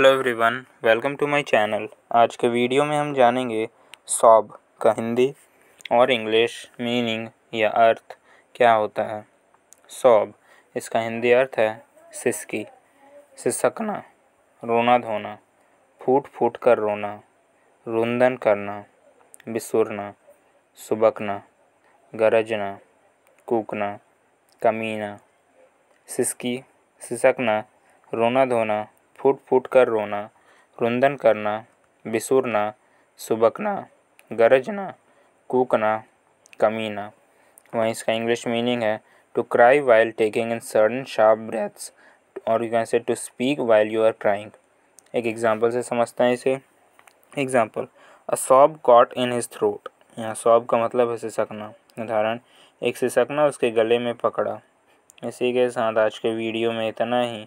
hello everyone welcome to my channel आज के video में हम जानेंगे सॉब का हिंदी और इंग्लिश मीनिंग या अर्थ क्या होता है सॉब इसका हिंदी अर्थ है सिसकी सिसकना रोना धोना फूट फूट कर रोना रुंदन करना बिसुरना सुबकना गरजना कूकना कमीना सिसकी सिसकना रोना धोना फूट फूट कर रोना रुंदन करना बिसुरना सुबकना गरजना कूकना कमीना वहीं इसका इंग्लिश मीनिंग है to cry while taking in sudden sharp breaths और you can say to speak while you are crying एक एग्जांपल से समझते हैं इसे example a sob caught in his throat यहाँ सॉब का मतलब है सिसकना उदाहरण एक सिसकना उसके गले में पकड़ा इसी के साथ आज के वीडियो में इतना ही